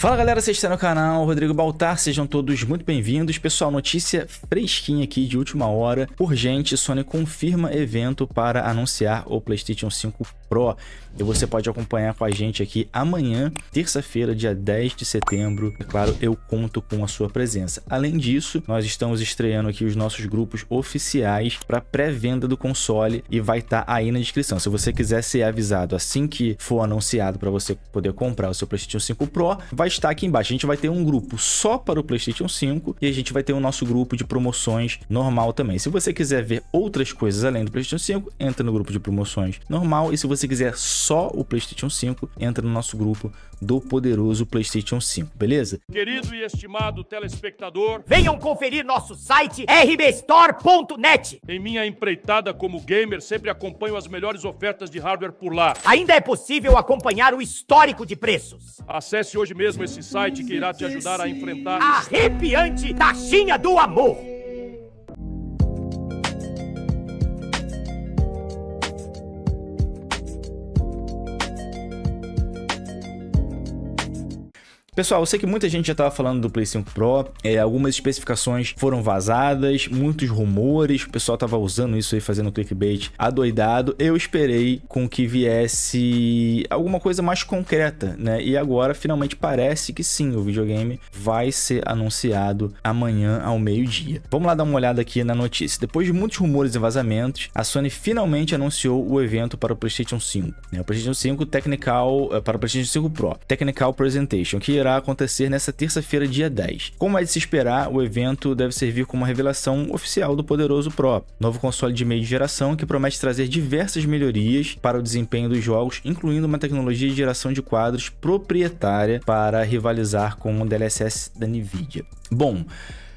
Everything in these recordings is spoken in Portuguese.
Fala galera, vocês estão no canal, Rodrigo Baltar, sejam todos muito bem-vindos. Pessoal, notícia fresquinha aqui de última hora. Urgente, Sony confirma evento para anunciar o PlayStation 5 Pro. E você pode acompanhar com a gente aqui amanhã, terça-feira, dia 10 de setembro. É claro, eu conto com a sua presença. Além disso, nós estamos estreando aqui os nossos grupos oficiais para pré-venda do console e vai estar tá aí na descrição. Se você quiser ser avisado assim que for anunciado para você poder comprar o seu PlayStation 5 Pro, vai estar aqui embaixo. A gente vai ter um grupo só para o PlayStation 5 e a gente vai ter o nosso grupo de promoções normal também. Se você quiser ver outras coisas além do PlayStation 5, entra no grupo de promoções normal e se você você quiser só o PlayStation 5, entra no nosso grupo do poderoso PlayStation 5, beleza? Querido e estimado telespectador, venham conferir nosso site rbstore.net. Em minha empreitada como gamer, sempre acompanho as melhores ofertas de hardware por lá. Ainda é possível acompanhar o histórico de preços. Acesse hoje mesmo esse site que irá te ajudar a enfrentar a arrepiante taxinha do amor. Pessoal, eu sei que muita gente já estava falando do Play 5 Pro, é, algumas especificações foram vazadas, muitos rumores, o pessoal estava usando isso aí, fazendo clickbait adoidado. Eu esperei com que viesse alguma coisa mais concreta, né? E agora, finalmente, parece que sim, o videogame vai ser anunciado amanhã ao meio-dia. Vamos lá dar uma olhada aqui na notícia. Depois de muitos rumores e vazamentos, a Sony finalmente anunciou o evento para o PlayStation 5, né? O PlayStation 5 Technical, eh, para o PlayStation 5 Pro, Technical Presentation, que irá acontecer nesta terça-feira, dia 10. Como é de se esperar, o evento deve servir como uma revelação oficial do poderoso Pro, novo console de meia geração que promete trazer diversas melhorias para o desempenho dos jogos, incluindo uma tecnologia de geração de quadros proprietária para rivalizar com o DLSS da Nvidia. Bom,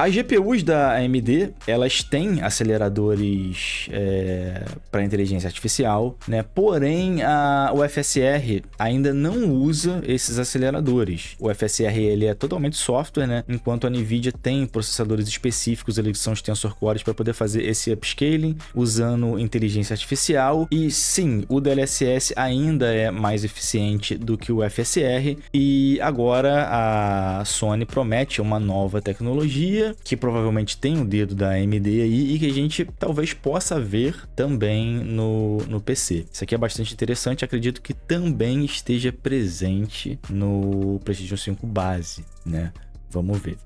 as GPUs da AMD, elas têm aceleradores é, para inteligência artificial, né? Porém, a, o FSR ainda não usa esses aceleradores. O FSR ele é totalmente software, né? Enquanto a Nvidia tem processadores específicos eles que são os tensor cores para poder fazer esse upscaling usando inteligência artificial. E sim, o DLSS ainda é mais eficiente do que o FSR e agora a Sony promete uma nova tecnologia que provavelmente tem o dedo da AMD aí e que a gente talvez possa ver também no, no PC. Isso aqui é bastante interessante, acredito que também esteja presente no PlayStation 5 base, né? Vamos ver.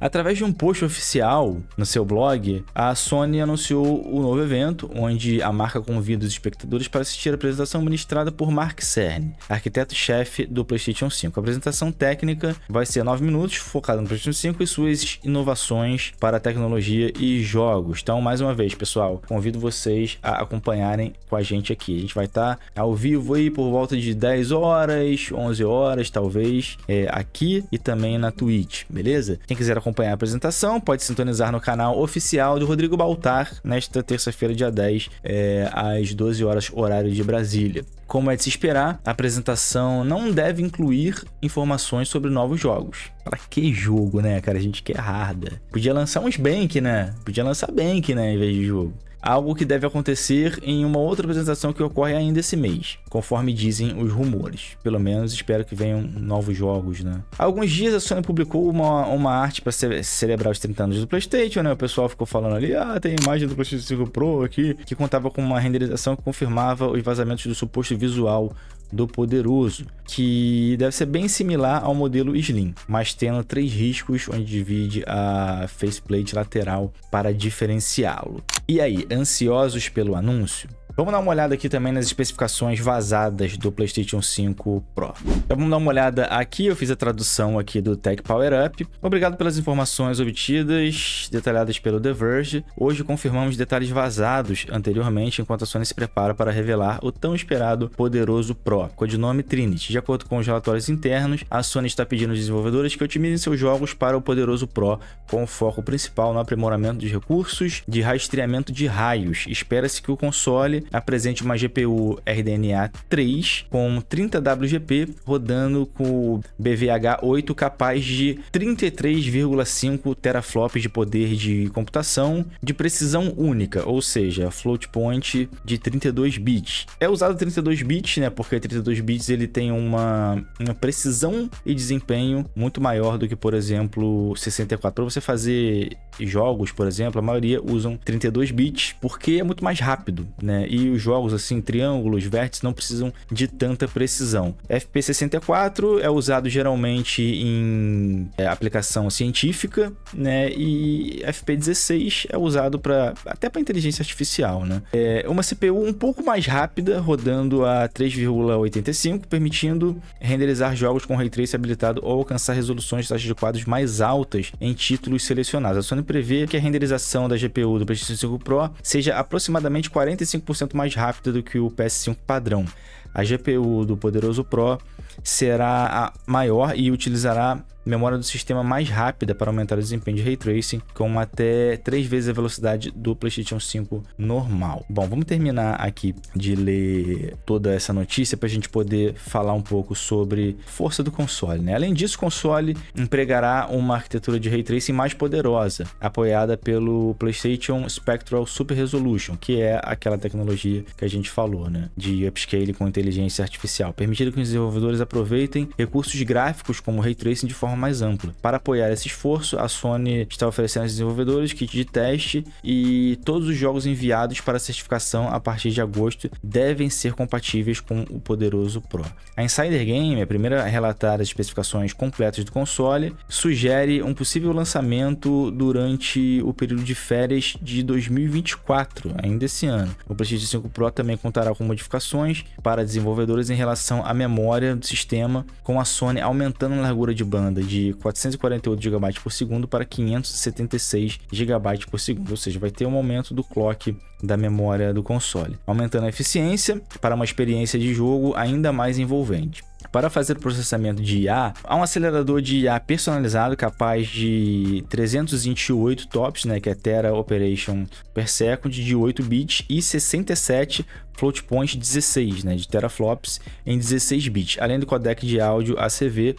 Através de um post oficial no seu blog, a Sony anunciou o novo evento, onde a marca convida os espectadores para assistir a apresentação ministrada por Mark Cerny, arquiteto-chefe do PlayStation 5. A apresentação técnica vai ser 9 minutos, focada no PlayStation 5 e suas inovações para tecnologia e jogos. Então, mais uma vez, pessoal, convido vocês a acompanharem com a gente aqui. A gente vai estar ao vivo aí por volta de 10 horas, 11 horas, talvez, é, aqui e também na Twitch, beleza? Quem quiser quiser acompanhar a apresentação, pode sintonizar no canal oficial do Rodrigo Baltar, nesta terça-feira, dia 10, é, às 12 horas, horário de Brasília. Como é de se esperar, a apresentação não deve incluir informações sobre novos jogos. Pra que jogo, né, cara? A gente quer harda. Podia lançar uns bank, né? Podia lançar bank, né, em vez de jogo algo que deve acontecer em uma outra apresentação que ocorre ainda esse mês, conforme dizem os rumores. Pelo menos espero que venham novos jogos, né? alguns dias a Sony publicou uma, uma arte para ce celebrar os 30 anos do PlayStation, né? O pessoal ficou falando ali, ah, tem imagem do PlayStation 5 Pro aqui, que contava com uma renderização que confirmava os vazamentos do suposto visual do poderoso, que deve ser bem similar ao modelo Slim, mas tendo três riscos onde divide a faceplate lateral para diferenciá-lo. E aí, ansiosos pelo anúncio? Vamos dar uma olhada aqui também nas especificações vazadas do PlayStation 5 Pro. Então vamos dar uma olhada aqui, eu fiz a tradução aqui do Tech Power Up. Obrigado pelas informações obtidas, detalhadas pelo The Verge. Hoje confirmamos detalhes vazados anteriormente, enquanto a Sony se prepara para revelar o tão esperado poderoso Pro, codinome Trinity. De acordo com os relatórios internos, a Sony está pedindo aos desenvolvedores que otimizem seus jogos para o poderoso Pro, com foco principal no aprimoramento de recursos de rastreamento de raios. Espera-se que o console apresente uma GPU RDNA 3 com 30 WGP rodando com BVH 8 capaz de 33,5 teraflops de poder de computação de precisão única, ou seja, float point de 32 bits. É usado 32 bits, né? Porque 32 bits ele tem uma, uma precisão e desempenho muito maior do que, por exemplo, 64. Para você fazer jogos, por exemplo, a maioria usam 32 bits porque é muito mais rápido, né? e os jogos assim, triângulos, vértices, não precisam de tanta precisão. FP64 é usado geralmente em é, aplicação científica, né? E FP16 é usado para até para inteligência artificial, né? É uma CPU um pouco mais rápida, rodando a 3,85, permitindo renderizar jogos com ray tracing habilitado ou alcançar resoluções de taxas de quadros mais altas em títulos selecionados. A Sony prevê que a renderização da GPU do PlayStation 5 Pro seja aproximadamente 45% mais rápida do que o PS5 padrão. A GPU do poderoso Pro será a maior e utilizará memória do sistema mais rápida para aumentar o desempenho de Ray Tracing, com até 3 vezes a velocidade do PlayStation 5 normal. Bom, vamos terminar aqui de ler toda essa notícia para a gente poder falar um pouco sobre força do console. Né? Além disso, o console empregará uma arquitetura de Ray Tracing mais poderosa, apoiada pelo PlayStation Spectral Super Resolution, que é aquela tecnologia que a gente falou, né? de upscale com inteligência artificial, permitindo que os desenvolvedores aproveitem recursos gráficos como Ray Tracing de forma forma mais ampla. Para apoiar esse esforço, a Sony está oferecendo aos desenvolvedores kit de teste e todos os jogos enviados para certificação a partir de agosto devem ser compatíveis com o poderoso Pro. A Insider Game, a primeira a relatar as especificações completas do console, sugere um possível lançamento durante o período de férias de 2024, ainda esse ano. O PlayStation 5 Pro também contará com modificações para desenvolvedores em relação à memória do sistema, com a Sony aumentando a largura de banda de 448 GB por segundo para 576 GB por segundo, ou seja, vai ter um aumento do clock da memória do console, aumentando a eficiência para uma experiência de jogo ainda mais envolvente. Para fazer processamento de IA, há um acelerador de IA personalizado capaz de 328 TOPS, né, que é Tera Operation per Second, de 8 bits e 67 float point 16, né, de teraflops em 16 bits, além do codec de áudio ACV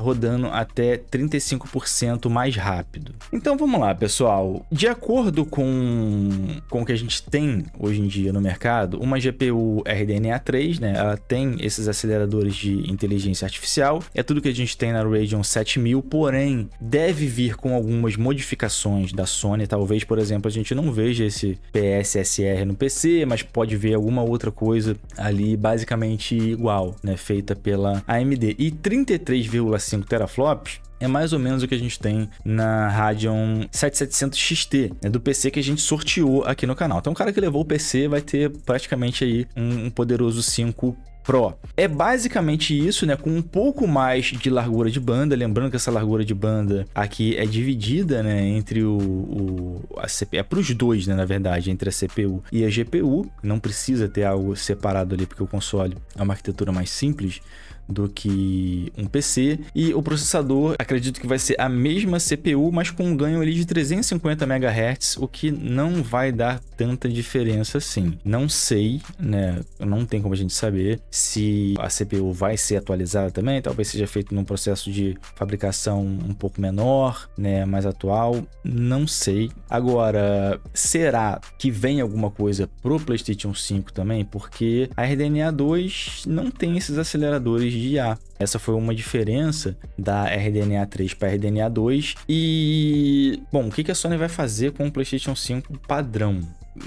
rodando até 35% mais rápido. Então vamos lá, pessoal. De acordo com, com o que a gente tem hoje em dia no mercado, uma GPU RDNA 3, né, ela tem esses aceleradores de inteligência artificial. É tudo que a gente tem na Radeon 7000, porém deve vir com algumas modificações da Sony, talvez, por exemplo, a gente não veja esse PSSR no PC, mas pode ver alguma outra coisa ali basicamente igual, né, feita pela AMD. E 33,5 5 teraflops, é mais ou menos o que a gente tem na Radeon 7700 XT, né, do PC que a gente sorteou aqui no canal. Então, o cara que levou o PC vai ter praticamente aí um, um poderoso 5 Pro. É basicamente isso, né? Com um pouco mais de largura de banda. Lembrando que essa largura de banda aqui é dividida, né? Entre o. o a CPU, é para os dois, né? Na verdade, entre a CPU e a GPU. Não precisa ter algo separado ali, porque o console é uma arquitetura mais simples do que um PC. E o processador, acredito que vai ser a mesma CPU, mas com um ganho ali de 350 MHz, o que não vai dar tanta diferença assim. Não sei, né? Não tem como a gente saber se a CPU vai ser atualizada também, talvez seja feito num processo de fabricação um pouco menor, né, mais atual, não sei. Agora, será que vem alguma coisa pro PlayStation 5 também? Porque a RDNA 2 não tem esses aceleradores IA. Essa foi uma diferença da RDNA 3 para RDNA 2. E, bom, o que a Sony vai fazer com o PlayStation 5 padrão?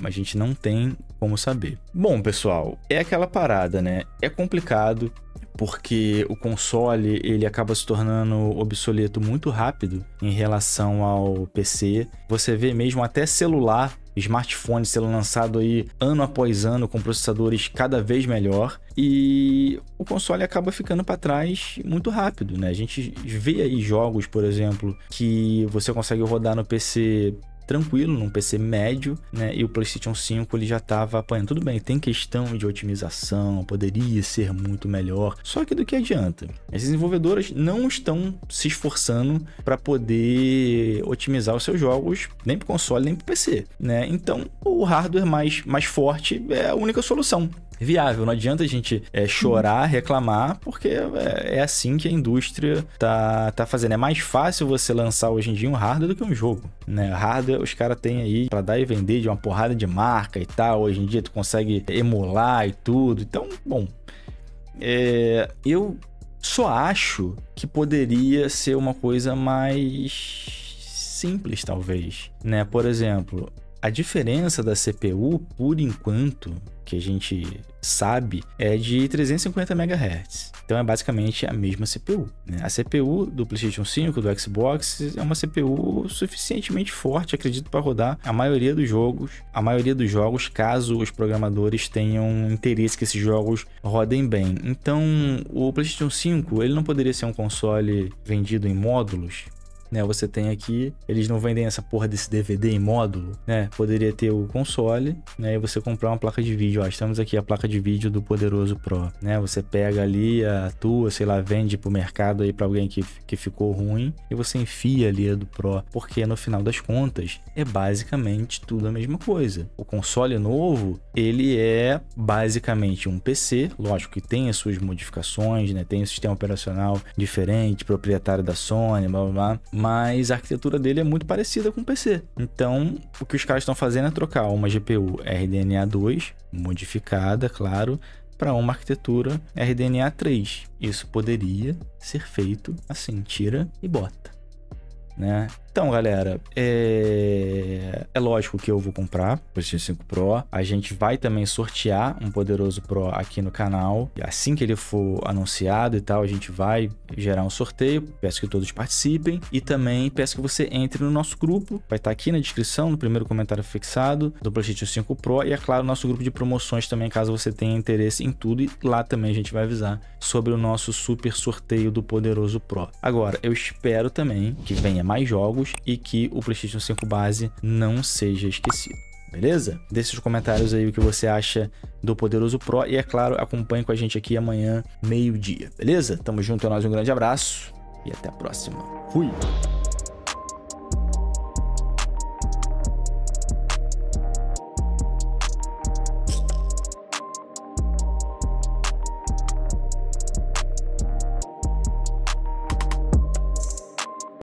A gente não tem como saber. Bom, pessoal, é aquela parada, né? É complicado porque o console ele acaba se tornando obsoleto muito rápido em relação ao PC. Você vê mesmo até celular smartphone sendo lançado aí ano após ano com processadores cada vez melhor e o console acaba ficando para trás muito rápido, né? A gente vê aí jogos, por exemplo, que você consegue rodar no PC tranquilo, num PC médio, né? E o PlayStation 5 ele já estava apanhando. Tudo bem, tem questão de otimização, poderia ser muito melhor. Só que do que adianta? As desenvolvedoras não estão se esforçando para poder otimizar os seus jogos, nem para console, nem para PC, né? Então, o hardware mais, mais forte é a única solução viável. Não adianta a gente é, chorar, reclamar, porque é, é, assim que a indústria tá, tá fazendo. É mais fácil você lançar hoje em dia um hardware do que um jogo, né? Hardware os caras têm aí para dar e vender de uma porrada de marca e tal. Hoje em dia tu consegue emular e tudo. Então, bom, é, eu só acho que poderia ser uma coisa mais simples, talvez, né? Por exemplo, a diferença da CPU, por enquanto, que a gente sabe, é de 350 MHz. Então é basicamente a mesma CPU. Né? A CPU do PlayStation 5, do Xbox, é uma CPU suficientemente forte, acredito, para rodar a maioria dos jogos. A maioria dos jogos, caso os programadores tenham interesse que esses jogos rodem bem. Então o PlayStation 5 ele não poderia ser um console vendido em módulos né? Você tem aqui, eles não vendem essa porra desse DVD em módulo, né? Poderia ter o console, né? E você comprar uma placa de vídeo. Ó, estamos aqui a placa de vídeo do Poderoso Pro, né? Você pega ali a tua, sei lá, vende pro mercado aí para alguém que, que ficou ruim e você enfia ali a do Pro, porque no final das contas é basicamente tudo a mesma coisa. O console novo, ele é basicamente um PC, lógico que tem as suas modificações, né? Tem um sistema operacional diferente, proprietário da Sony, blá blá blá mas a arquitetura dele é muito parecida com o PC. Então, o que os caras estão fazendo é trocar uma GPU RDNA 2, modificada, claro, para uma arquitetura RDNA 3. Isso poderia ser feito assim, tira e bota. Né? Então, galera, é... é lógico que eu vou comprar o PlayStation 5 Pro. A gente vai também sortear um poderoso Pro aqui no canal. Assim que ele for anunciado e tal, a gente vai gerar um sorteio. Peço que todos participem. E também peço que você entre no nosso grupo. Vai estar tá aqui na descrição, no primeiro comentário fixado, do PlayStation 5 Pro. E, é claro, nosso grupo de promoções também, caso você tenha interesse em tudo. E lá também a gente vai avisar sobre o nosso super sorteio do poderoso Pro. Agora, eu espero também que venha mais jogos jogos e que o PlayStation 5 base não seja esquecido. Beleza? Deixe nos comentários aí o que você acha do Poderoso Pro e, é claro, acompanhe com a gente aqui amanhã, meio-dia, beleza? Tamo junto, é nós um grande abraço e até a próxima. Fui!